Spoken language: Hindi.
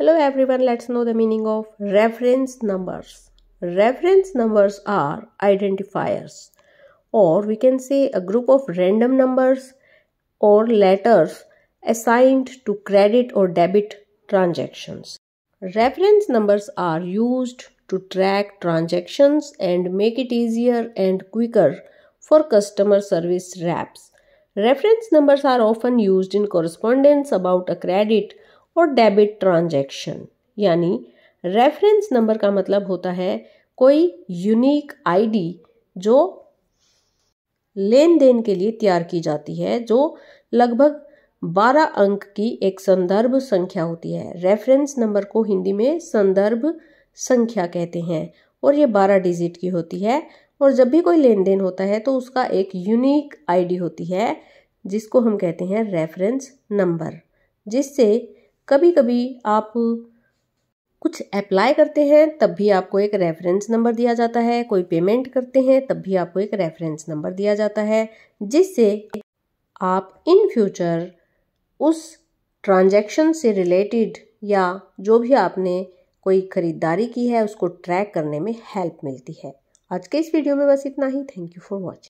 Hello everyone, let's know the meaning of reference numbers. Reference numbers are identifiers or we can say a group of random numbers or letters assigned to credit or debit transactions. Reference numbers are used to track transactions and make it easier and quicker for customer service reps. Reference numbers are often used in correspondence about a credit और डेबिट ट्रांजैक्शन यानी रेफरेंस नंबर का मतलब होता है कोई यूनिक आईडी जो लेन देन के लिए तैयार की जाती है जो लगभग 12 अंक की एक संदर्भ संख्या होती है रेफरेंस नंबर को हिंदी में संदर्भ संख्या कहते हैं और ये 12 डिजिट की होती है और जब भी कोई लेन देन होता है तो उसका एक यूनिक आईडी होती है जिसको हम कहते हैं रेफरेंस नंबर जिससे कभी कभी आप कुछ अप्लाई करते हैं तब भी आपको एक रेफरेंस नंबर दिया जाता है कोई पेमेंट करते हैं तब भी आपको एक रेफरेंस नंबर दिया जाता है जिससे आप इन फ्यूचर उस ट्रांजैक्शन से रिलेटेड या जो भी आपने कोई ख़रीदारी की है उसको ट्रैक करने में हेल्प मिलती है आज के इस वीडियो में बस इतना ही थैंक यू फॉर वॉचिंग